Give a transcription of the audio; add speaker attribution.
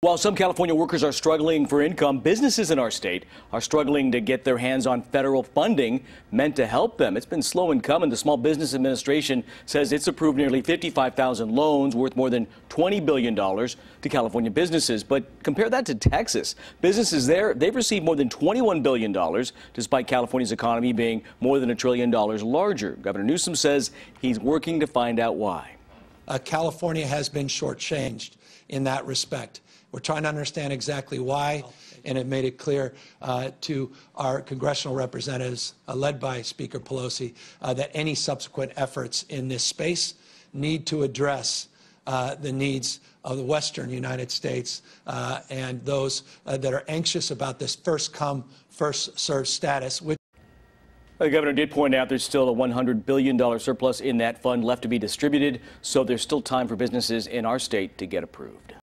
Speaker 1: While some California workers are struggling for income, businesses in our state are struggling to get their hands on federal funding meant to help them. It's been slow in coming. The Small Business Administration says it's approved nearly 55,000 loans worth more than $20 billion to California businesses. But compare that to Texas. Businesses there, they've received more than $21 billion despite California's economy being more than a trillion dollars larger. Governor Newsom says he's working to
Speaker 2: find out why uh, California has been shortchanged in that respect. We're trying to understand exactly why, oh, and it made it clear uh, to our congressional representatives, uh, led by Speaker Pelosi, uh, that any subsequent efforts in this space need to address uh, the needs of the western United States uh, and those that are anxious about this first come, first served status. Which
Speaker 1: the uh, governor did point out there's still a $100 billion surplus in that fund left to be distributed, so there's still time for businesses in our state to get approved.